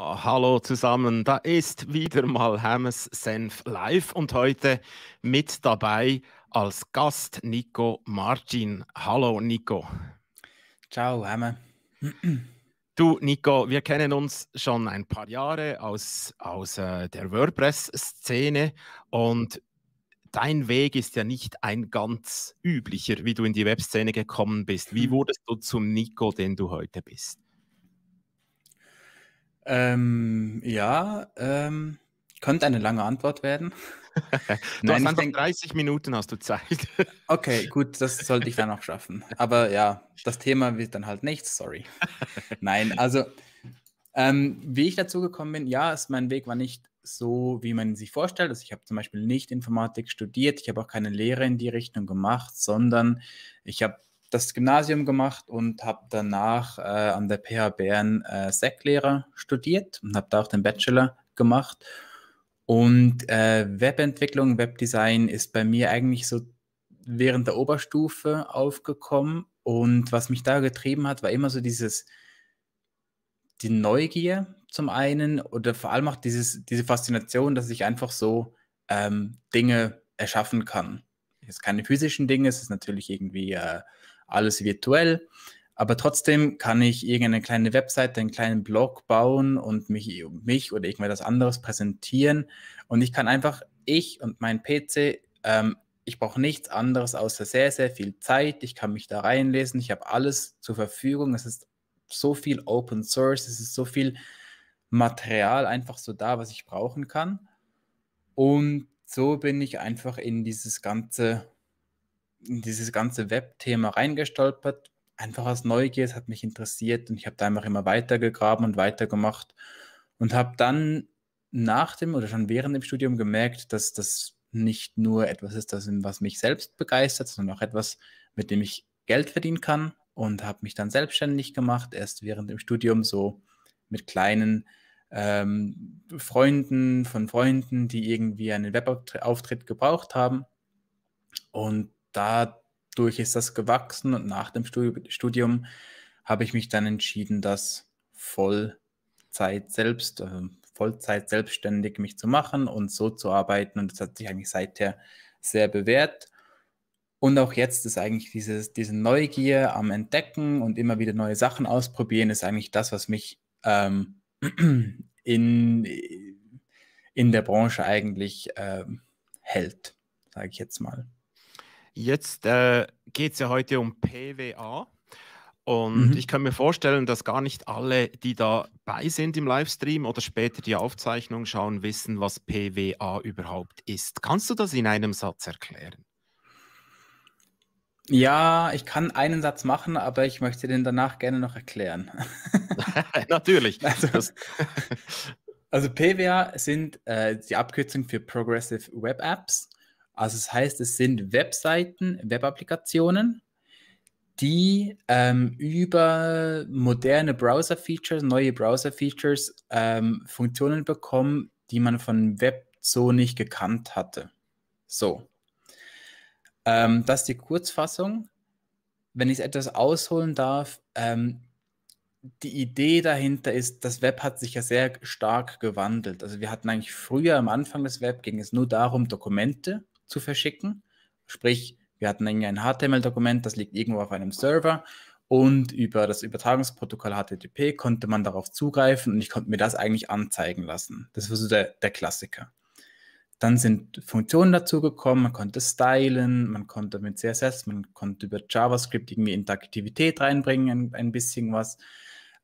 Ah, hallo zusammen, da ist wieder mal Hammes Senf live und heute mit dabei als Gast Nico Martin. Hallo Nico. Ciao Hemme. Du Nico, wir kennen uns schon ein paar Jahre aus, aus äh, der WordPress-Szene und dein Weg ist ja nicht ein ganz üblicher, wie du in die Webszene gekommen bist. Wie hm. wurdest du zum Nico, den du heute bist? Ähm, ja, ähm, könnte eine lange Antwort werden. du Nein, hast denk... 30 Minuten hast du Zeit. okay, gut, das sollte ich dann auch schaffen. Aber ja, das Thema wird dann halt nichts, sorry. Nein, also ähm, wie ich dazu gekommen bin, ja, ist, mein Weg war nicht so, wie man sich vorstellt. Also ich habe zum Beispiel nicht Informatik studiert, ich habe auch keine Lehre in die Richtung gemacht, sondern ich habe das Gymnasium gemacht und habe danach äh, an der PH Bern äh, SEC-Lehrer studiert und habe da auch den Bachelor gemacht. Und äh, Webentwicklung, Webdesign ist bei mir eigentlich so während der Oberstufe aufgekommen. Und was mich da getrieben hat, war immer so dieses, die Neugier zum einen oder vor allem auch dieses, diese Faszination, dass ich einfach so ähm, Dinge erschaffen kann. Jetzt keine physischen Dinge, es ist natürlich irgendwie äh, alles virtuell. Aber trotzdem kann ich irgendeine kleine Webseite, einen kleinen Blog bauen und mich, mich oder irgendwas anderes präsentieren. Und ich kann einfach, ich und mein PC, ähm, ich brauche nichts anderes außer sehr, sehr viel Zeit. Ich kann mich da reinlesen. Ich habe alles zur Verfügung. Es ist so viel Open Source. Es ist so viel Material einfach so da, was ich brauchen kann. Und so bin ich einfach in dieses ganze in dieses ganze Web-Thema reingestolpert. Einfach aus Neugier, es hat mich interessiert und ich habe da einfach immer weitergegraben und weitergemacht und habe dann nach dem oder schon während dem Studium gemerkt, dass das nicht nur etwas ist, das, was mich selbst begeistert, sondern auch etwas, mit dem ich Geld verdienen kann und habe mich dann selbstständig gemacht, erst während dem Studium so mit kleinen ähm, Freunden von Freunden, die irgendwie einen Webauftritt gebraucht haben. Und dadurch ist das gewachsen und nach dem Studium habe ich mich dann entschieden, das Vollzeit selbst, äh, Vollzeit selbstständig mich zu machen und so zu arbeiten. Und das hat sich eigentlich seither sehr bewährt. Und auch jetzt ist eigentlich dieses, diese Neugier am Entdecken und immer wieder neue Sachen ausprobieren, ist eigentlich das, was mich ähm, in, in der Branche eigentlich ähm, hält, sage ich jetzt mal. Jetzt äh, geht es ja heute um PWA. Und mhm. ich kann mir vorstellen, dass gar nicht alle, die dabei sind im Livestream oder später die Aufzeichnung schauen, wissen, was PWA überhaupt ist. Kannst du das in einem Satz erklären? Ja, ich kann einen Satz machen, aber ich möchte den danach gerne noch erklären. Natürlich. Also, also, PWA sind äh, die Abkürzung für Progressive Web Apps. Also das heißt, es sind Webseiten, Webapplikationen, die ähm, über moderne Browser-Features, neue Browser-Features ähm, Funktionen bekommen, die man von Web so nicht gekannt hatte. So. Ähm, das ist die Kurzfassung. Wenn ich etwas ausholen darf, ähm, die Idee dahinter ist, das Web hat sich ja sehr stark gewandelt. Also wir hatten eigentlich früher am Anfang des Web ging es nur darum, Dokumente zu verschicken. Sprich, wir hatten irgendein HTML-Dokument, das liegt irgendwo auf einem Server und über das Übertragungsprotokoll HTTP konnte man darauf zugreifen und ich konnte mir das eigentlich anzeigen lassen. Das war so der, der Klassiker. Dann sind Funktionen dazugekommen, man konnte stylen, man konnte mit CSS, man konnte über JavaScript irgendwie Interaktivität reinbringen, ein, ein bisschen was.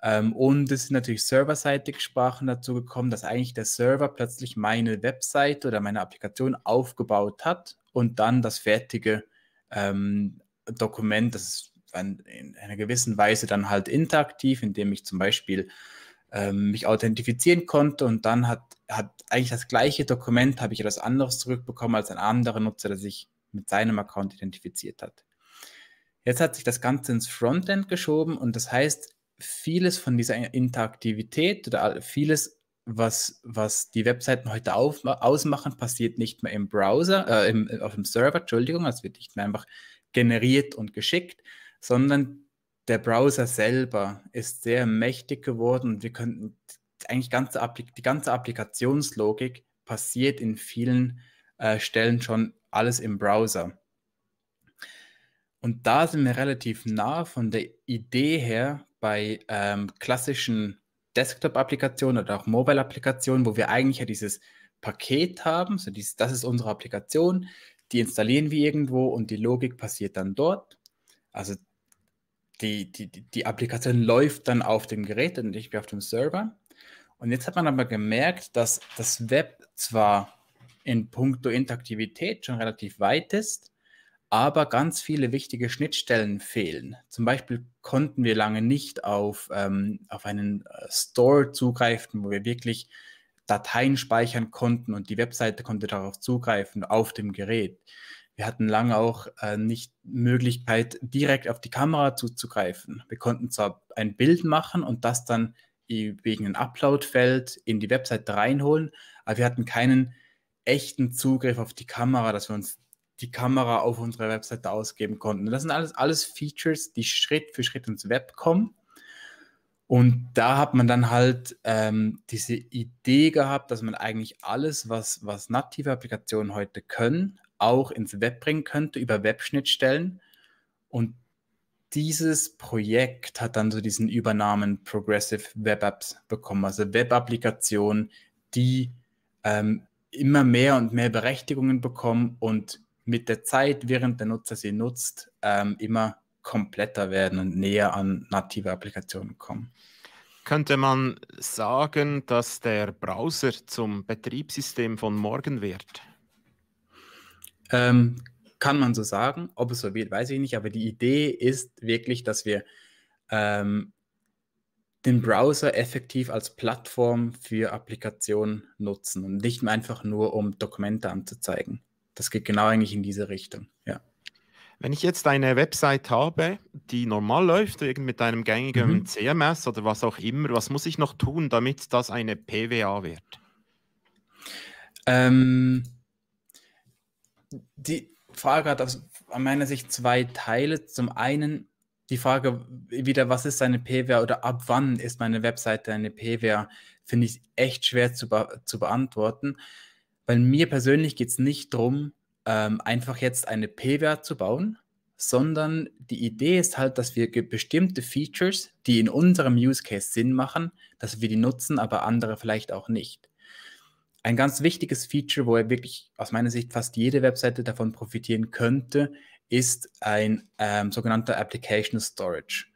Ähm, und es sind natürlich serverseitige Sprachen dazu gekommen, dass eigentlich der Server plötzlich meine Webseite oder meine Applikation aufgebaut hat und dann das fertige ähm, Dokument, das ist in, in einer gewissen Weise dann halt interaktiv, indem ich zum Beispiel ähm, mich authentifizieren konnte und dann hat, hat eigentlich das gleiche Dokument, habe ich etwas anderes zurückbekommen als ein anderer Nutzer, der sich mit seinem Account identifiziert hat. Jetzt hat sich das Ganze ins Frontend geschoben und das heißt, vieles von dieser Interaktivität oder vieles, was, was die Webseiten heute auf, ausmachen, passiert nicht mehr im Browser, äh, im, auf dem Server, Entschuldigung, es wird nicht mehr einfach generiert und geschickt, sondern der Browser selber ist sehr mächtig geworden und wir könnten eigentlich ganze die ganze Applikationslogik passiert in vielen äh, Stellen schon alles im Browser. Und da sind wir relativ nah von der Idee her bei ähm, klassischen Desktop-Applikationen oder auch Mobile-Applikationen, wo wir eigentlich ja dieses Paket haben, so dieses, das ist unsere Applikation, die installieren wir irgendwo und die Logik passiert dann dort. Also die, die, die Applikation läuft dann auf dem Gerät und nicht mehr auf dem Server. Und jetzt hat man aber gemerkt, dass das Web zwar in puncto Interaktivität schon relativ weit ist, aber ganz viele wichtige Schnittstellen fehlen. Zum Beispiel konnten wir lange nicht auf, ähm, auf einen äh, Store zugreifen, wo wir wirklich Dateien speichern konnten und die Webseite konnte darauf zugreifen, auf dem Gerät. Wir hatten lange auch äh, nicht Möglichkeit, direkt auf die Kamera zuzugreifen. Wir konnten zwar ein Bild machen und das dann wegen einem Uploadfeld in die Webseite reinholen, aber wir hatten keinen echten Zugriff auf die Kamera, dass wir uns die Kamera auf unserer Webseite ausgeben konnten. Das sind alles, alles Features, die Schritt für Schritt ins Web kommen. Und da hat man dann halt ähm, diese Idee gehabt, dass man eigentlich alles, was, was native Applikationen heute können, auch ins Web bringen könnte über Webschnittstellen. Und dieses Projekt hat dann so diesen Übernamen Progressive Web Apps bekommen, also Web-Applikationen, die ähm, immer mehr und mehr Berechtigungen bekommen und mit der Zeit, während der Nutzer sie nutzt, ähm, immer kompletter werden und näher an native Applikationen kommen. Könnte man sagen, dass der Browser zum Betriebssystem von morgen wird? Ähm, kann man so sagen. Ob es so wird, weiß ich nicht. Aber die Idee ist wirklich, dass wir ähm, den Browser effektiv als Plattform für Applikationen nutzen und nicht einfach nur, um Dokumente anzuzeigen das geht genau eigentlich in diese Richtung, ja. Wenn ich jetzt eine Website habe, die normal läuft, mit einem gängigen mhm. CMS oder was auch immer, was muss ich noch tun, damit das eine PWA wird? Ähm, die Frage hat aus meiner Sicht zwei Teile. Zum einen die Frage wieder, was ist eine PWA oder ab wann ist meine Webseite eine PWA, finde ich echt schwer zu, be zu beantworten. Bei mir persönlich geht es nicht darum, ähm, einfach jetzt eine P-Wert zu bauen, sondern die Idee ist halt, dass wir bestimmte Features, die in unserem Use Case Sinn machen, dass wir die nutzen, aber andere vielleicht auch nicht. Ein ganz wichtiges Feature, wo er wirklich aus meiner Sicht fast jede Webseite davon profitieren könnte, ist ein ähm, sogenannter Application Storage.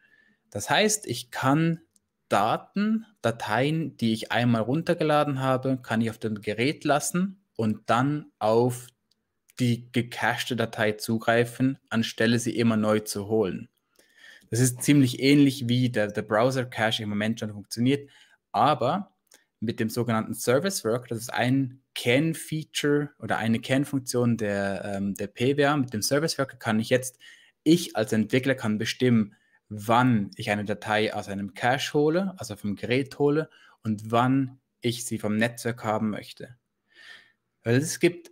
Das heißt, ich kann Daten, Dateien, die ich einmal runtergeladen habe, kann ich auf dem Gerät lassen und dann auf die gecachte Datei zugreifen, anstelle sie immer neu zu holen. Das ist ziemlich ähnlich wie der, der Browser-Cache im Moment schon funktioniert, aber mit dem sogenannten Service Work, das ist ein Kernfeature oder eine Kernfunktion der, ähm, der PWA. Mit dem Service Worker kann ich jetzt, ich als Entwickler kann bestimmen, wann ich eine Datei aus einem Cache hole, also vom Gerät hole und wann ich sie vom Netzwerk haben möchte. Weil es gibt,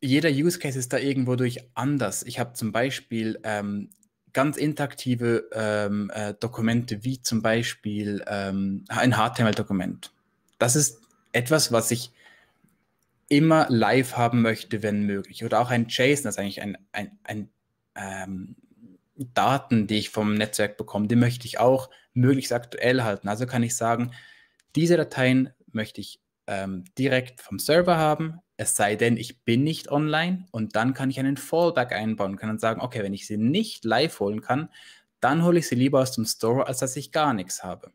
jeder Use Case ist da irgendwo durch anders. Ich habe zum Beispiel ähm, ganz interaktive ähm, äh, Dokumente, wie zum Beispiel ähm, ein HTML-Dokument. Das ist etwas, was ich immer live haben möchte, wenn möglich. Oder auch ein JSON, das ist eigentlich ein, ein, ein ähm, Daten, die ich vom Netzwerk bekomme, die möchte ich auch möglichst aktuell halten. Also kann ich sagen, diese Dateien möchte ich ähm, direkt vom Server haben, es sei denn, ich bin nicht online und dann kann ich einen Fallback einbauen, kann dann sagen, okay, wenn ich sie nicht live holen kann, dann hole ich sie lieber aus dem Store, als dass ich gar nichts habe.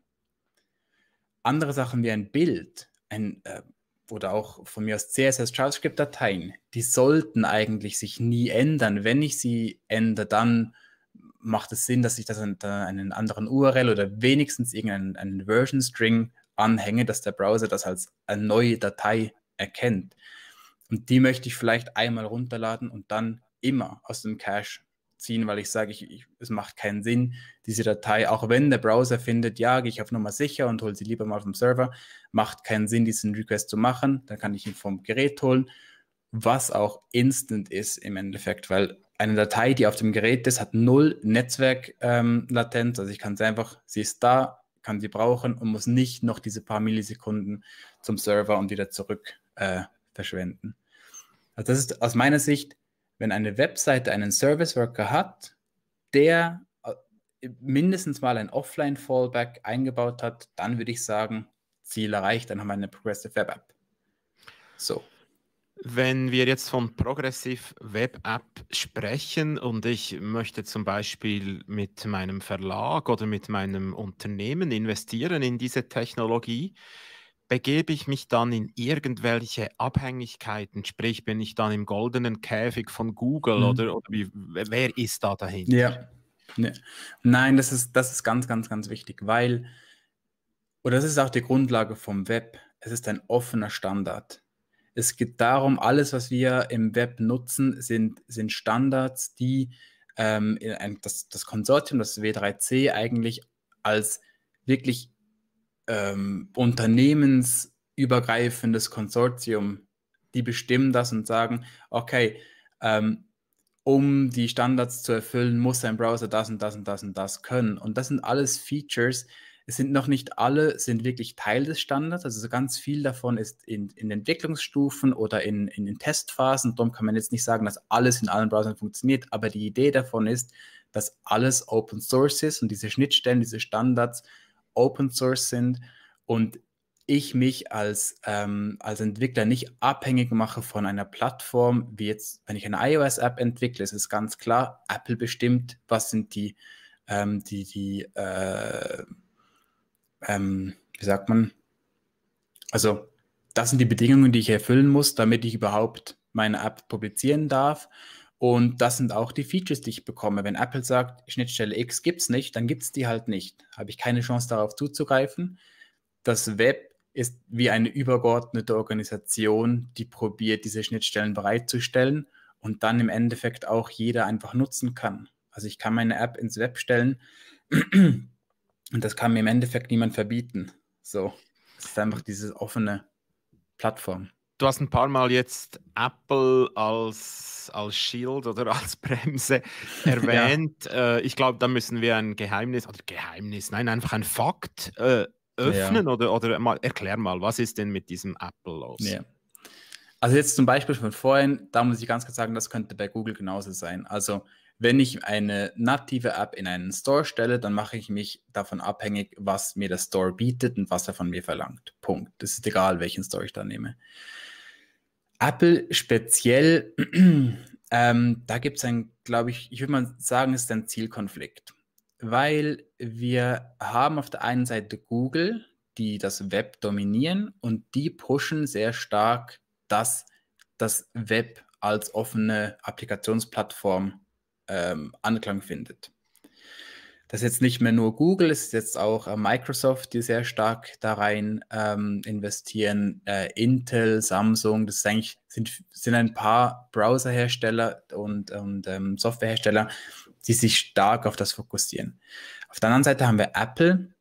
Andere Sachen wie ein Bild ein, äh, oder auch von mir aus CSS, JavaScript-Dateien, die sollten eigentlich sich nie ändern. Wenn ich sie ändere, dann macht es Sinn, dass ich das an einen anderen URL oder wenigstens irgendeinen Version-String anhänge, dass der Browser das als eine neue Datei erkennt. Und die möchte ich vielleicht einmal runterladen und dann immer aus dem Cache ziehen, weil ich sage, ich, ich, es macht keinen Sinn, diese Datei, auch wenn der Browser findet, ja, gehe ich auf Nummer sicher und hole sie lieber mal vom Server, macht keinen Sinn, diesen Request zu machen. Dann kann ich ihn vom Gerät holen, was auch instant ist im Endeffekt, weil eine Datei, die auf dem Gerät ist, hat null Netzwerklatenz. Ähm, also ich kann sie einfach, sie ist da, kann sie brauchen und muss nicht noch diese paar Millisekunden zum Server und wieder zurück äh, verschwenden. Also das ist aus meiner Sicht, wenn eine Webseite einen Service Worker hat, der äh, mindestens mal ein Offline-Fallback eingebaut hat, dann würde ich sagen, Ziel erreicht, dann haben wir eine Progressive Web App. So. Wenn wir jetzt von Progressive Web App sprechen und ich möchte zum Beispiel mit meinem Verlag oder mit meinem Unternehmen investieren in diese Technologie, begebe ich mich dann in irgendwelche Abhängigkeiten? Sprich, bin ich dann im goldenen Käfig von Google mhm. oder, oder wie, wer ist da dahinter? Ja. Nee. Nein, das ist, das ist ganz, ganz, ganz wichtig, weil, oder das ist auch die Grundlage vom Web, es ist ein offener Standard. Es geht darum, alles, was wir im Web nutzen, sind, sind Standards, die ähm, das, das Konsortium, das W3C, eigentlich als wirklich ähm, unternehmensübergreifendes Konsortium, die bestimmen das und sagen, okay, ähm, um die Standards zu erfüllen, muss ein Browser das und das und das und das können. Und das sind alles Features. Es sind noch nicht alle, sind wirklich Teil des Standards. Also ganz viel davon ist in, in Entwicklungsstufen oder in, in den Testphasen. Darum kann man jetzt nicht sagen, dass alles in allen Browsern funktioniert. Aber die Idee davon ist, dass alles Open Source ist und diese Schnittstellen, diese Standards Open Source sind und ich mich als, ähm, als Entwickler nicht abhängig mache von einer Plattform, wie jetzt, wenn ich eine iOS-App entwickle, ist es ganz klar, Apple bestimmt, was sind die, ähm, die, die, äh, ähm, wie sagt man, also das sind die Bedingungen, die ich erfüllen muss, damit ich überhaupt meine App publizieren darf. Und das sind auch die Features, die ich bekomme. Wenn Apple sagt, Schnittstelle X gibt es nicht, dann gibt es die halt nicht. Habe ich keine Chance darauf zuzugreifen. Das Web ist wie eine übergeordnete Organisation, die probiert, diese Schnittstellen bereitzustellen und dann im Endeffekt auch jeder einfach nutzen kann. Also ich kann meine App ins Web stellen und das kann mir im Endeffekt niemand verbieten. So, es ist einfach diese offene Plattform du hast ein paar Mal jetzt Apple als, als Shield oder als Bremse erwähnt. Ja. Äh, ich glaube, da müssen wir ein Geheimnis, oder Geheimnis, nein, einfach ein Fakt äh, öffnen ja. oder, oder mal erklär mal, was ist denn mit diesem Apple los? Ja. Also jetzt zum Beispiel von vorhin, da muss ich ganz kurz sagen, das könnte bei Google genauso sein. Also wenn ich eine native App in einen Store stelle, dann mache ich mich davon abhängig, was mir der Store bietet und was er von mir verlangt. Punkt. Es ist egal, welchen Store ich da nehme. Apple speziell, ähm, da gibt es ein, glaube ich, ich würde mal sagen, es ist ein Zielkonflikt. Weil wir haben auf der einen Seite Google, die das Web dominieren und die pushen sehr stark, dass das Web als offene Applikationsplattform ähm, Anklang findet. Das ist jetzt nicht mehr nur Google, es ist jetzt auch äh, Microsoft, die sehr stark da rein ähm, investieren, äh, Intel, Samsung, das sind, sind ein paar Browserhersteller und, und ähm, Softwarehersteller, die sich stark auf das fokussieren. Auf der anderen Seite haben wir Apple.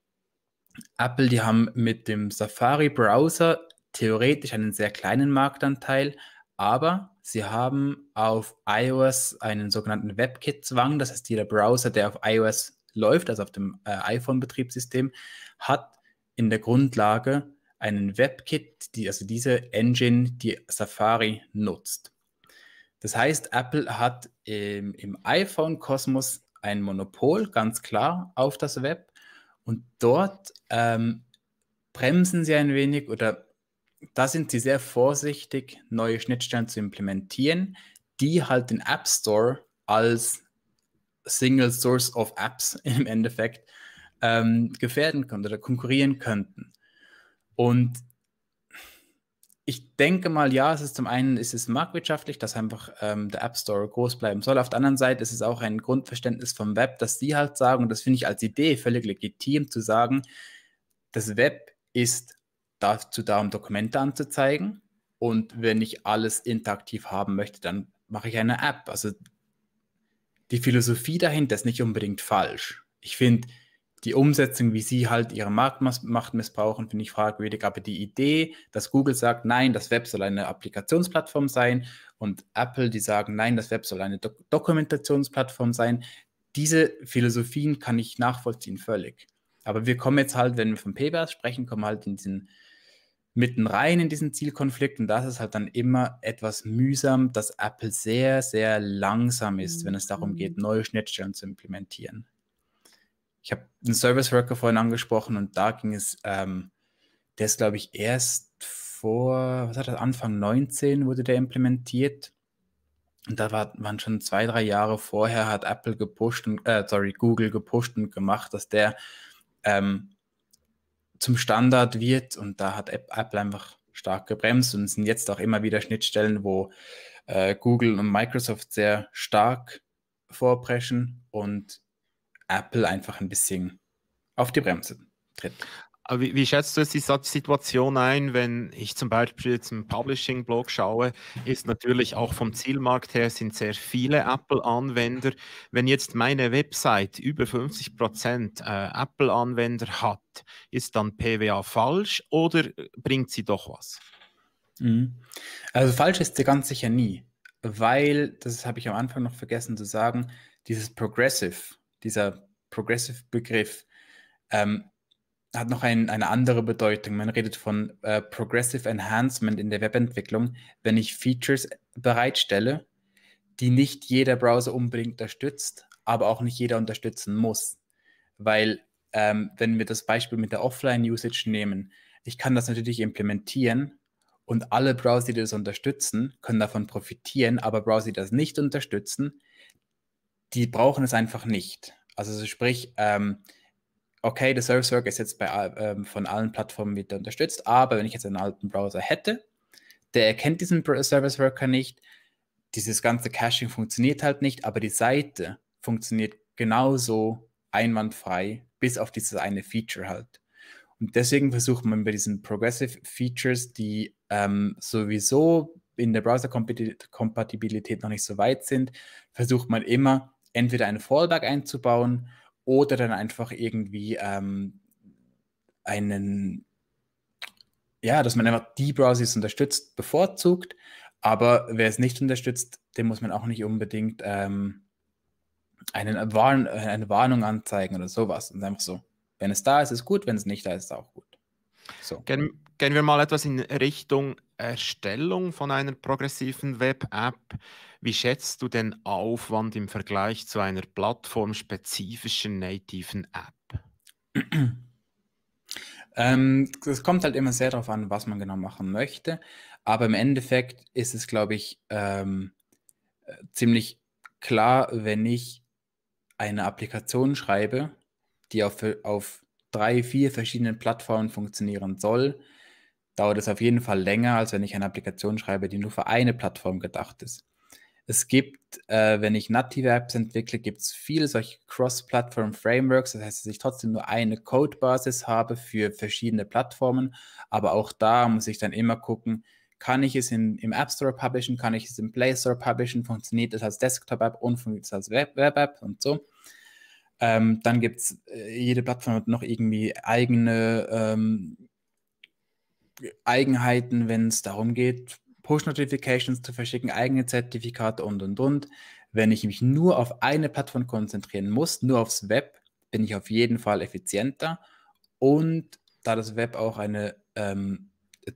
Apple, die haben mit dem Safari-Browser theoretisch einen sehr kleinen Marktanteil, aber Sie haben auf iOS einen sogenannten WebKit-Zwang. Das heißt, jeder Browser, der auf iOS läuft, also auf dem äh, iPhone-Betriebssystem, hat in der Grundlage einen WebKit, die, also diese Engine, die Safari nutzt. Das heißt, Apple hat ähm, im iPhone-Kosmos ein Monopol, ganz klar, auf das Web. Und dort ähm, bremsen sie ein wenig oder da sind sie sehr vorsichtig, neue Schnittstellen zu implementieren, die halt den App Store als Single Source of Apps im Endeffekt ähm, gefährden könnten oder konkurrieren könnten. Und ich denke mal, ja, es ist zum einen ist es marktwirtschaftlich, dass einfach ähm, der App Store groß bleiben soll. Auf der anderen Seite ist es auch ein Grundverständnis vom Web, dass sie halt sagen, und das finde ich als Idee völlig legitim zu sagen, das Web ist dazu da, um Dokumente anzuzeigen. Und wenn ich alles interaktiv haben möchte, dann mache ich eine App. Also die Philosophie dahinter ist nicht unbedingt falsch. Ich finde die Umsetzung, wie sie halt ihre Marktmacht missbrauchen, finde ich fragwürdig. Aber die Idee, dass Google sagt, nein, das Web soll eine Applikationsplattform sein und Apple, die sagen, nein, das Web soll eine Do Dokumentationsplattform sein, diese Philosophien kann ich nachvollziehen völlig. Aber wir kommen jetzt halt, wenn wir von PBAS sprechen, kommen halt in diesen mitten rein in diesen Zielkonflikt und das ist halt dann immer etwas mühsam, dass Apple sehr, sehr langsam ist, wenn es darum geht, mhm. neue Schnittstellen zu implementieren. Ich habe den Service Worker vorhin angesprochen und da ging es, ähm, der ist glaube ich erst vor, was hat das, Anfang 19 wurde der implementiert. Und da war, waren schon zwei, drei Jahre vorher, hat Apple gepusht und, äh, sorry, Google gepusht und gemacht, dass der ähm, zum Standard wird und da hat Apple einfach stark gebremst und es sind jetzt auch immer wieder Schnittstellen, wo äh, Google und Microsoft sehr stark vorpreschen und Apple einfach ein bisschen auf die Bremse tritt. Wie, wie, schätzt du jetzt die Situation ein, wenn ich zum Beispiel jetzt einen Publishing-Blog schaue, ist natürlich auch vom Zielmarkt her sind sehr viele Apple-Anwender. Wenn jetzt meine Website über 50 Prozent äh, Apple-Anwender hat, ist dann PWA falsch oder bringt sie doch was? Mhm. Also falsch ist sie ganz sicher nie, weil, das habe ich am Anfang noch vergessen zu sagen, dieses Progressive, dieser Progressive-Begriff, ähm, hat noch ein, eine andere Bedeutung. Man redet von äh, Progressive Enhancement in der Webentwicklung, wenn ich Features bereitstelle, die nicht jeder Browser unbedingt unterstützt, aber auch nicht jeder unterstützen muss. Weil, ähm, wenn wir das Beispiel mit der Offline-Usage nehmen, ich kann das natürlich implementieren und alle Browser, die das unterstützen, können davon profitieren, aber Browser, die das nicht unterstützen, die brauchen es einfach nicht. Also sprich, ähm, okay, der Service Worker ist jetzt bei, ähm, von allen Plattformen wieder unterstützt, aber wenn ich jetzt einen alten Browser hätte, der erkennt diesen Service Worker nicht, dieses ganze Caching funktioniert halt nicht, aber die Seite funktioniert genauso einwandfrei, bis auf dieses eine Feature halt. Und deswegen versucht man bei diesen Progressive Features, die ähm, sowieso in der Browser-Kompatibilität noch nicht so weit sind, versucht man immer entweder einen Fallback einzubauen oder dann einfach irgendwie ähm, einen, ja, dass man einfach die Browsers unterstützt, bevorzugt. Aber wer es nicht unterstützt, dem muss man auch nicht unbedingt ähm, einen Warn eine Warnung anzeigen oder sowas. Und einfach so, wenn es da ist, ist gut, wenn es nicht da ist, ist auch gut. So. Gehen, gehen wir mal etwas in Richtung Erstellung von einer progressiven Web-App. Wie schätzt du den Aufwand im Vergleich zu einer plattformspezifischen nativen App? Ähm, kommt halt immer sehr darauf an, was man genau machen möchte. Aber im Endeffekt ist es, glaube ich, ähm, äh, ziemlich klar, wenn ich eine Applikation schreibe, die auf, auf drei, vier verschiedenen Plattformen funktionieren soll, dauert es auf jeden Fall länger, als wenn ich eine Applikation schreibe, die nur für eine Plattform gedacht ist. Es gibt, äh, wenn ich native Apps entwickle, gibt es viele solche Cross-Plattform-Frameworks. Das heißt, dass ich trotzdem nur eine Codebasis habe für verschiedene Plattformen. Aber auch da muss ich dann immer gucken, kann ich es in, im App Store publishen, kann ich es im Play Store publishen, funktioniert es als Desktop-App und funktioniert es als Web-App und so. Ähm, dann gibt es, äh, jede Plattform hat noch irgendwie eigene ähm, Eigenheiten, wenn es darum geht, Push-Notifications zu verschicken, eigene Zertifikate und und und. Wenn ich mich nur auf eine Plattform konzentrieren muss, nur aufs Web, bin ich auf jeden Fall effizienter. Und da das Web auch eine, ähm,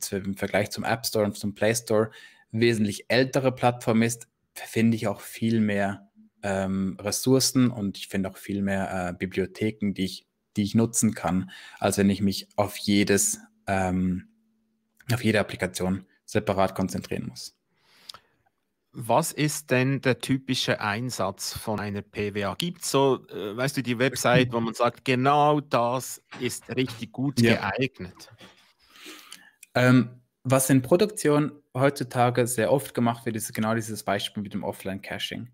im Vergleich zum App Store und zum Play Store, wesentlich ältere Plattform ist, finde ich auch viel mehr ähm, Ressourcen und ich finde auch viel mehr äh, Bibliotheken, die ich, die ich nutzen kann, als wenn ich mich auf jedes ähm, auf jede Applikation separat konzentrieren muss. Was ist denn der typische Einsatz von einer PWA? Gibt es so, äh, weißt du, die Website, wo man sagt, genau das ist richtig gut ja. geeignet? Ähm, was in Produktion heutzutage sehr oft gemacht wird, ist genau dieses Beispiel mit dem Offline-Caching.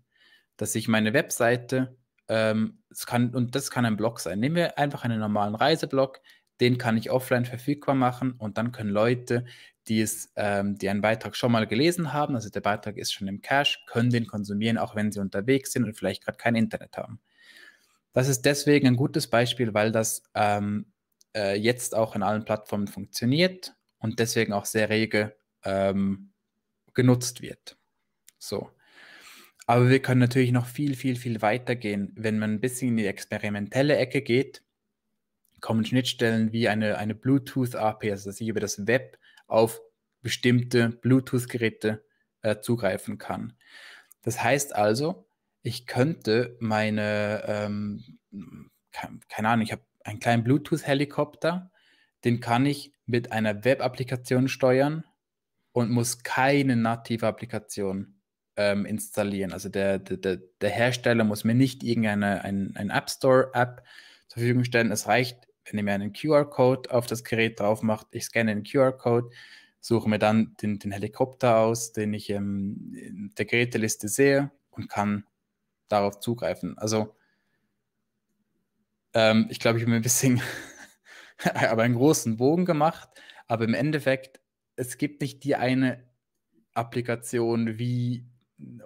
Dass ich meine Webseite, ähm, kann, und das kann ein Blog sein. Nehmen wir einfach einen normalen Reiseblog, den kann ich offline verfügbar machen und dann können Leute, die, es, ähm, die einen Beitrag schon mal gelesen haben, also der Beitrag ist schon im Cache, können den konsumieren, auch wenn sie unterwegs sind und vielleicht gerade kein Internet haben. Das ist deswegen ein gutes Beispiel, weil das ähm, äh, jetzt auch in allen Plattformen funktioniert und deswegen auch sehr rege ähm, genutzt wird. So. Aber wir können natürlich noch viel, viel, viel weiter gehen. Wenn man ein bisschen in die experimentelle Ecke geht, kommen Schnittstellen wie eine, eine bluetooth api also dass ich über das Web auf bestimmte Bluetooth-Geräte äh, zugreifen kann. Das heißt also, ich könnte meine, ähm, keine Ahnung, ich habe einen kleinen Bluetooth-Helikopter, den kann ich mit einer Web-Applikation steuern und muss keine native Applikation ähm, installieren. Also der, der, der Hersteller muss mir nicht irgendeine ein, ein App Store-App zur Verfügung stellen. Es reicht indem er einen QR-Code auf das Gerät drauf macht. Ich scanne den QR-Code, suche mir dann den, den, Helikopter aus, den ich ähm, in der Geräteliste sehe und kann darauf zugreifen. Also ähm, ich glaube, ich habe mir ein bisschen, aber einen großen Bogen gemacht. Aber im Endeffekt, es gibt nicht die eine Applikation wie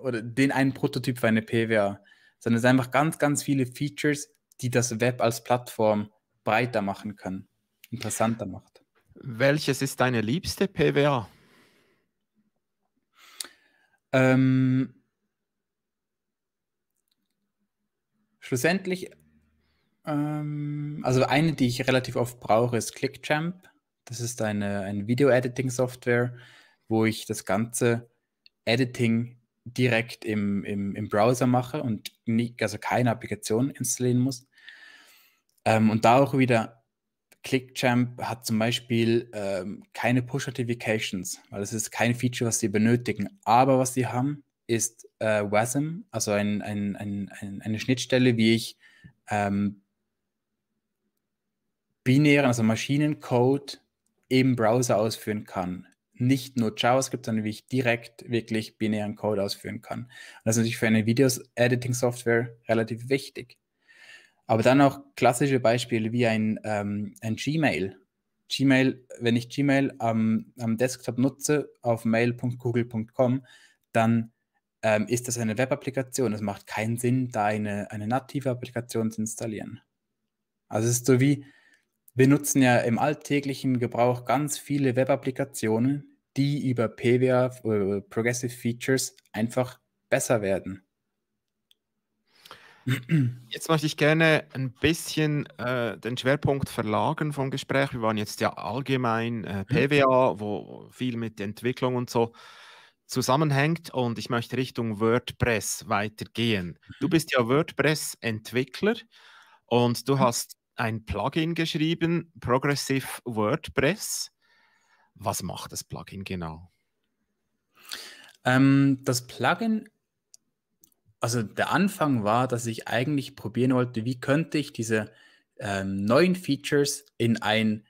oder den einen Prototyp für eine PWA, sondern es sind einfach ganz, ganz viele Features, die das Web als Plattform breiter machen kann, interessanter macht. Welches ist deine liebste PWA? Ähm, schlussendlich, ähm, also eine, die ich relativ oft brauche, ist ClickChamp. Das ist eine, eine Video-Editing-Software, wo ich das ganze Editing direkt im, im, im Browser mache und nie, also keine Applikation installieren muss. Ähm, und da auch wieder, ClickChamp hat zum Beispiel ähm, keine Push-Notifications, weil es ist kein Feature, was sie benötigen. Aber was sie haben, ist äh, WASM, also ein, ein, ein, eine Schnittstelle, wie ich ähm, binären, also Maschinencode im Browser ausführen kann. Nicht nur JavaScript, sondern wie ich direkt wirklich binären Code ausführen kann. Und das ist natürlich für eine Videos-Editing-Software relativ wichtig. Aber dann auch klassische Beispiele wie ein, ähm, ein Gmail. Gmail, wenn ich Gmail am, am Desktop nutze, auf mail.google.com, dann ähm, ist das eine Web-Applikation. Es macht keinen Sinn, da eine, eine native Applikation zu installieren. Also es ist so wie, wir nutzen ja im alltäglichen Gebrauch ganz viele Web-Applikationen, die über PWA, äh, Progressive Features, einfach besser werden. Jetzt möchte ich gerne ein bisschen äh, den Schwerpunkt verlagern vom Gespräch. Wir waren jetzt ja allgemein äh, mhm. PWA, wo viel mit Entwicklung und so zusammenhängt und ich möchte Richtung WordPress weitergehen. Du bist ja WordPress-Entwickler und du mhm. hast ein Plugin geschrieben, Progressive WordPress. Was macht das Plugin genau? Ähm, das Plugin also der Anfang war, dass ich eigentlich probieren wollte, wie könnte ich diese ähm, neuen Features in ein,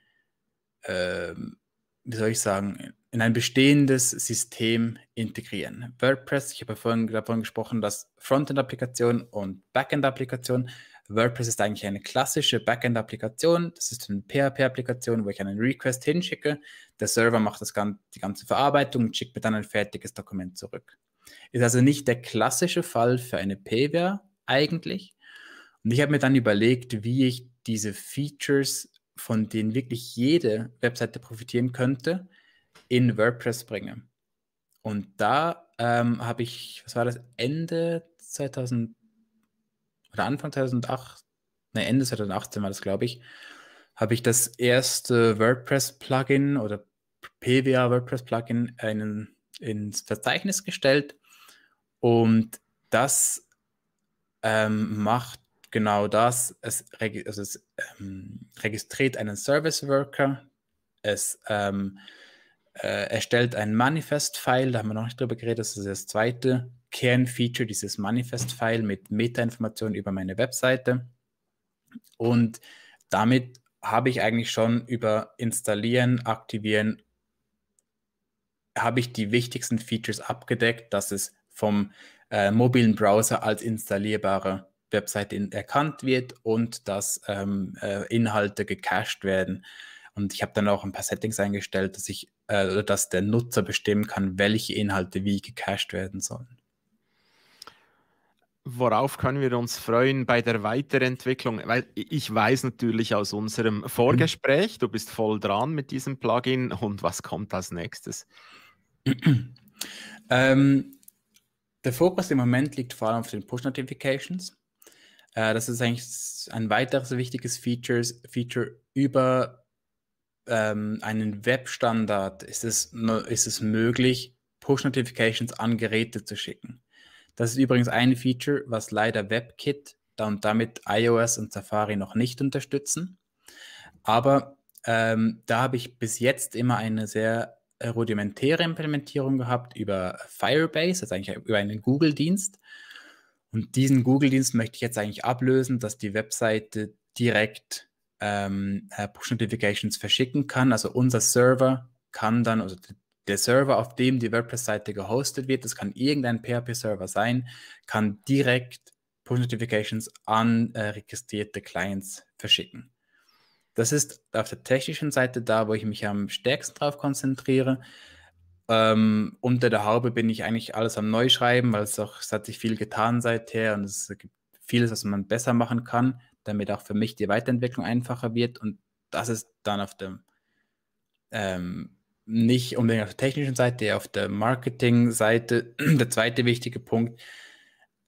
ähm, wie soll ich sagen, in ein bestehendes System integrieren. WordPress, ich habe ja vorhin davon gesprochen, dass frontend applikation und backend applikation WordPress ist eigentlich eine klassische Backend-Applikation. Das ist eine PHP-Applikation, wo ich einen Request hinschicke. Der Server macht das, die ganze Verarbeitung und schickt mir dann ein fertiges Dokument zurück. Ist also nicht der klassische Fall für eine Payware eigentlich. Und ich habe mir dann überlegt, wie ich diese Features, von denen wirklich jede Webseite profitieren könnte, in WordPress bringe. Und da ähm, habe ich, was war das, Ende 2000 oder Anfang 2008, ne, Ende 2018 war das, glaube ich, habe ich das erste WordPress-Plugin oder PWA WordPress-Plugin, einen ins Verzeichnis gestellt und das ähm, macht genau das. Es, reg also es ähm, registriert einen Service Worker, es ähm, äh, erstellt ein Manifest-File, da haben wir noch nicht drüber geredet, das ist das zweite Kernfeature, dieses Manifest-File mit Metainformationen über meine Webseite. Und damit habe ich eigentlich schon über Installieren, Aktivieren habe ich die wichtigsten Features abgedeckt, dass es vom äh, mobilen Browser als installierbare Webseite in, erkannt wird und dass ähm, äh, Inhalte gecached werden. Und ich habe dann auch ein paar Settings eingestellt, dass ich, äh, dass der Nutzer bestimmen kann, welche Inhalte wie gecached werden sollen. Worauf können wir uns freuen bei der Weiterentwicklung? Weil ich weiß natürlich aus unserem mhm. Vorgespräch, du bist voll dran mit diesem Plugin und was kommt als nächstes? ähm, der Fokus im Moment liegt vor allem auf den Push-Notifications. Äh, das ist eigentlich ein weiteres wichtiges Features, Feature über ähm, einen Webstandard ist es, ist es möglich, Push-Notifications an Geräte zu schicken. Das ist übrigens ein Feature, was leider WebKit und damit iOS und Safari noch nicht unterstützen. Aber ähm, da habe ich bis jetzt immer eine sehr äh, rudimentäre Implementierung gehabt über Firebase, also eigentlich über einen Google-Dienst. Und diesen Google-Dienst möchte ich jetzt eigentlich ablösen, dass die Webseite direkt ähm, äh, Push-Notifications verschicken kann. Also unser Server kann dann, also der Server, auf dem die WordPress-Seite gehostet wird, das kann irgendein PHP-Server sein, kann direkt Push-Notifications an äh, registrierte Clients verschicken. Das ist auf der technischen Seite da, wo ich mich am stärksten drauf konzentriere. Ähm, unter der Haube bin ich eigentlich alles am Neuschreiben, weil es auch, es hat sich viel getan seither und es gibt vieles, was man besser machen kann, damit auch für mich die Weiterentwicklung einfacher wird. Und das ist dann auf dem ähm, nicht unbedingt auf der technischen Seite, auf der Marketing-Seite der zweite wichtige Punkt.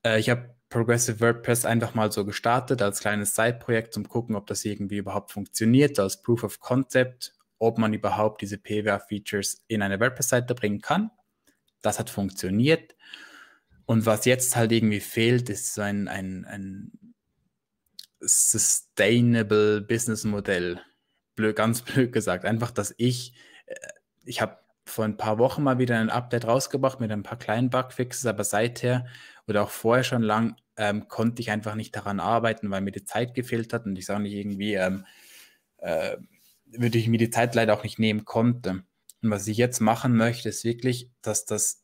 Äh, ich habe Progressive WordPress einfach mal so gestartet als kleines Side-Projekt zum gucken, ob das irgendwie überhaupt funktioniert, als Proof of Concept, ob man überhaupt diese PWA-Features in eine WordPress-Seite bringen kann. Das hat funktioniert. Und was jetzt halt irgendwie fehlt, ist so ein, ein, ein sustainable Business-Modell. Blöd, ganz blöd gesagt. Einfach, dass ich, äh, ich habe vor ein paar Wochen mal wieder ein Update rausgebracht mit ein paar kleinen Bugfixes, aber seither oder auch vorher schon lang ähm, konnte ich einfach nicht daran arbeiten, weil mir die Zeit gefehlt hat und ich sage nicht irgendwie, ähm, äh, würde ich mir die Zeit leider auch nicht nehmen konnte. Und was ich jetzt machen möchte, ist wirklich, dass das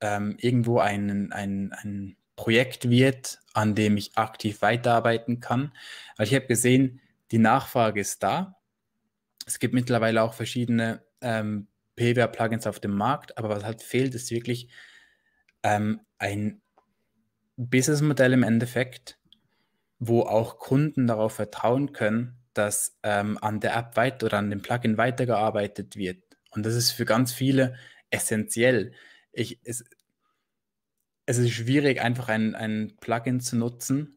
ähm, irgendwo ein, ein, ein Projekt wird, an dem ich aktiv weiterarbeiten kann. Weil ich habe gesehen, die Nachfrage ist da. Es gibt mittlerweile auch verschiedene ähm, PWA-Plugins auf dem Markt, aber was halt fehlt, ist wirklich ähm, ein Businessmodell im Endeffekt, wo auch Kunden darauf vertrauen können, dass ähm, an der App weiter oder an dem Plugin weitergearbeitet wird. Und das ist für ganz viele essentiell. Ich, es, es ist schwierig, einfach ein, ein Plugin zu nutzen,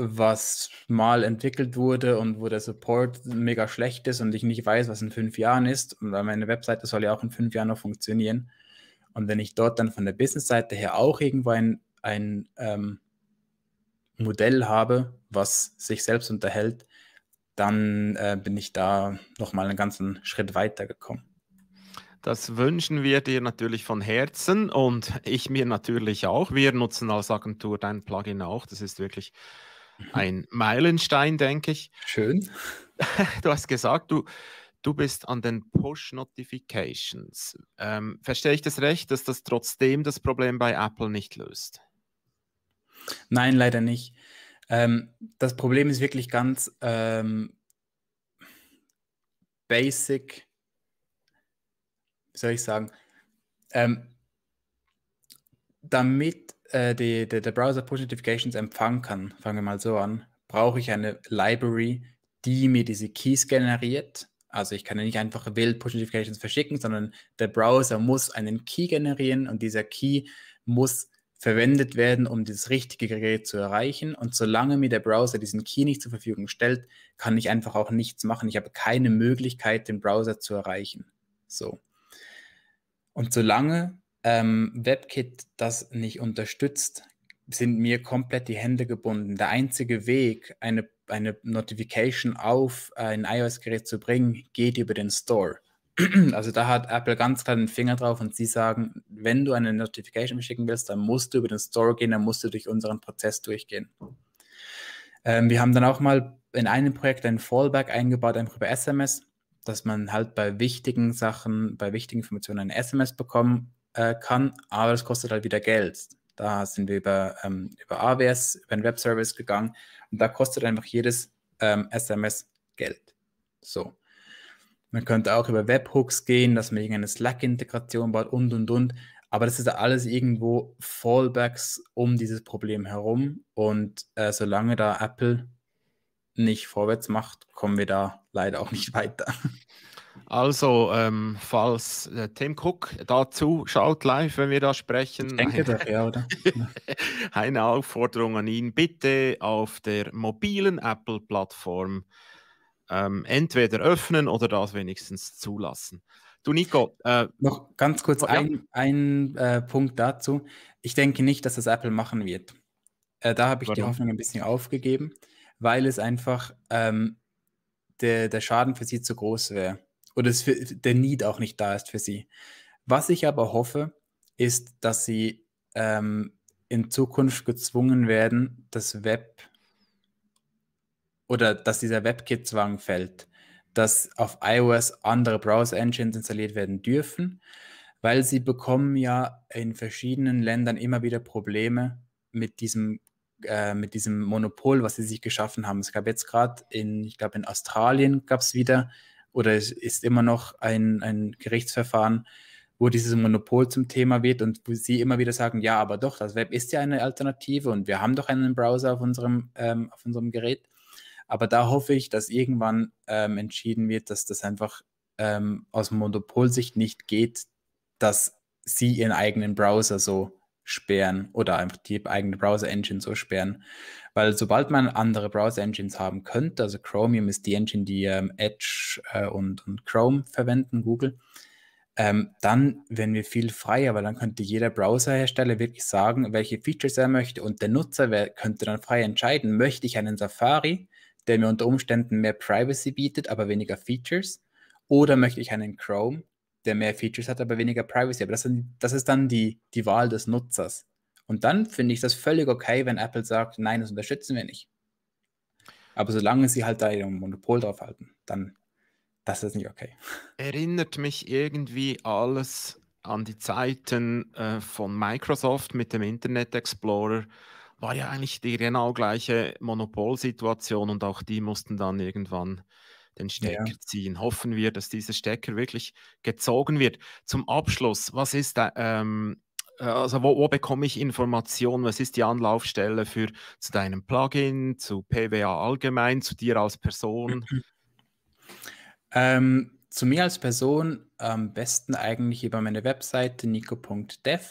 was mal entwickelt wurde und wo der Support mega schlecht ist und ich nicht weiß, was in fünf Jahren ist, weil meine Webseite soll ja auch in fünf Jahren noch funktionieren. Und wenn ich dort dann von der Business-Seite her auch irgendwo ein, ein ähm, Modell habe, was sich selbst unterhält, dann äh, bin ich da nochmal einen ganzen Schritt weitergekommen. Das wünschen wir dir natürlich von Herzen und ich mir natürlich auch. Wir nutzen als Agentur dein Plugin auch. Das ist wirklich ein Meilenstein, denke ich. Schön. Du hast gesagt, du, du bist an den Push-Notifications. Ähm, verstehe ich das recht, dass das trotzdem das Problem bei Apple nicht löst? Nein, leider nicht. Ähm, das Problem ist wirklich ganz ähm, basic. Wie soll ich sagen? Ähm, damit äh, die, die, der Browser Push Notifications empfangen kann, fangen wir mal so an, brauche ich eine Library, die mir diese Keys generiert. Also ich kann ja nicht einfach wild Push Notifications verschicken, sondern der Browser muss einen Key generieren und dieser Key muss verwendet werden, um das richtige Gerät zu erreichen. Und solange mir der Browser diesen Key nicht zur Verfügung stellt, kann ich einfach auch nichts machen. Ich habe keine Möglichkeit, den Browser zu erreichen. So. Und solange ähm, WebKit das nicht unterstützt, sind mir komplett die Hände gebunden. Der einzige Weg, eine, eine Notification auf ein iOS-Gerät zu bringen, geht über den Store. Also da hat Apple ganz klar den Finger drauf und sie sagen, wenn du eine Notification schicken willst, dann musst du über den Store gehen, dann musst du durch unseren Prozess durchgehen. Ähm, wir haben dann auch mal in einem Projekt ein Fallback eingebaut, einfach über SMS, dass man halt bei wichtigen Sachen, bei wichtigen Informationen eine SMS bekommen äh, kann, aber es kostet halt wieder Geld. Da sind wir über, ähm, über AWS, über einen Webservice gegangen und da kostet einfach jedes ähm, SMS Geld. So. Man könnte auch über Webhooks gehen, dass man irgendeine Slack-Integration baut und und und. Aber das ist alles irgendwo Fallbacks um dieses Problem herum. Und äh, solange da Apple nicht vorwärts macht, kommen wir da leider auch nicht weiter. Also, ähm, falls äh, Tim Cook dazu schaut live, wenn wir da sprechen. Ich denke doch, ja, oder? eine Aufforderung an ihn, bitte auf der mobilen Apple-Plattform ähm, entweder öffnen oder das wenigstens zulassen. Du, Nico. Äh, noch ganz kurz oh, ja. ein, ein äh, Punkt dazu. Ich denke nicht, dass das Apple machen wird. Äh, da habe ich Warum? die Hoffnung ein bisschen aufgegeben, weil es einfach ähm, der, der Schaden für sie zu groß wäre oder es für, der Need auch nicht da ist für sie. Was ich aber hoffe, ist, dass sie ähm, in Zukunft gezwungen werden, das Web oder dass dieser WebKit-Zwang fällt, dass auf iOS andere Browser-Engines installiert werden dürfen, weil sie bekommen ja in verschiedenen Ländern immer wieder Probleme mit diesem äh, mit diesem Monopol, was sie sich geschaffen haben. Es gab jetzt gerade in, ich glaube in Australien gab es wieder oder es ist immer noch ein, ein Gerichtsverfahren, wo dieses Monopol zum Thema wird und wo sie immer wieder sagen, ja, aber doch, das Web ist ja eine Alternative und wir haben doch einen Browser auf unserem, ähm, auf unserem Gerät. Aber da hoffe ich, dass irgendwann ähm, entschieden wird, dass das einfach ähm, aus Monopolsicht nicht geht, dass sie ihren eigenen Browser so sperren oder einfach die eigene Browser-Engine so sperren. Weil sobald man andere Browser-Engines haben könnte, also Chromium ist die Engine, die ähm, Edge äh, und, und Chrome verwenden, Google, ähm, dann wären wir viel freier, weil dann könnte jeder Browserhersteller wirklich sagen, welche Features er möchte und der Nutzer wär, könnte dann frei entscheiden, möchte ich einen Safari, der mir unter Umständen mehr Privacy bietet, aber weniger Features, oder möchte ich einen Chrome, der mehr Features hat, aber weniger Privacy. Aber das, sind, das ist dann die, die Wahl des Nutzers. Und dann finde ich das völlig okay, wenn Apple sagt, nein, das unterstützen wir nicht. Aber solange sie halt da ihr Monopol drauf halten, dann das ist nicht okay. Erinnert mich irgendwie alles an die Zeiten äh, von Microsoft mit dem Internet Explorer. War ja eigentlich die genau gleiche Monopolsituation und auch die mussten dann irgendwann den Stecker ja. ziehen. Hoffen wir, dass dieser Stecker wirklich gezogen wird. Zum Abschluss, was ist da, ähm, also wo, wo, bekomme ich Informationen? Was ist die Anlaufstelle für zu deinem Plugin, zu PWA allgemein, zu dir als Person? ähm, zu mir als Person am besten eigentlich über meine Webseite nico.dev.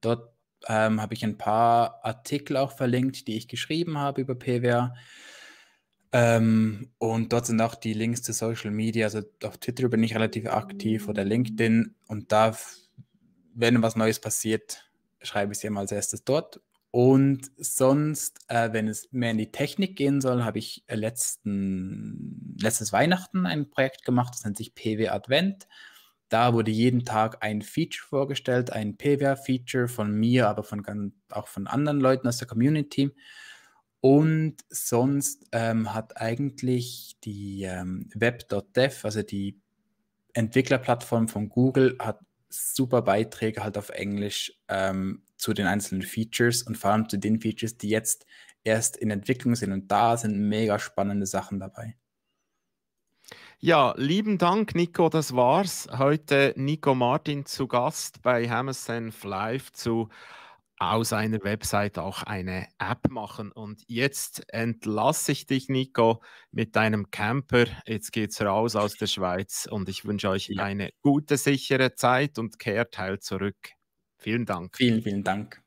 Dort ähm, habe ich ein paar Artikel auch verlinkt, die ich geschrieben habe über PWA. Ähm, und dort sind auch die Links zu Social Media. Also auf Twitter bin ich relativ aktiv oder mhm. LinkedIn. Und da, wenn was Neues passiert, schreibe ich es immer als erstes dort. Und sonst, äh, wenn es mehr in die Technik gehen soll, habe ich äh, letzten, letztes Weihnachten ein Projekt gemacht, das nennt sich PW Advent. Da wurde jeden Tag ein Feature vorgestellt, ein PWA-Feature von mir, aber von, auch von anderen Leuten aus der Community. Und sonst ähm, hat eigentlich die ähm, Web.dev, also die Entwicklerplattform von Google, hat super Beiträge halt auf Englisch ähm, zu den einzelnen Features und vor allem zu den Features, die jetzt erst in Entwicklung sind. Und da sind mega spannende Sachen dabei. Ja, lieben Dank, Nico. Das war's. Heute Nico Martin zu Gast bei Hammersenf Live zu aus einer Website auch eine App machen. Und jetzt entlasse ich dich, Nico, mit deinem Camper. Jetzt geht's raus aus der Schweiz und ich wünsche euch eine gute, sichere Zeit und kehrt heil zurück. Vielen Dank. Vielen, vielen Dank.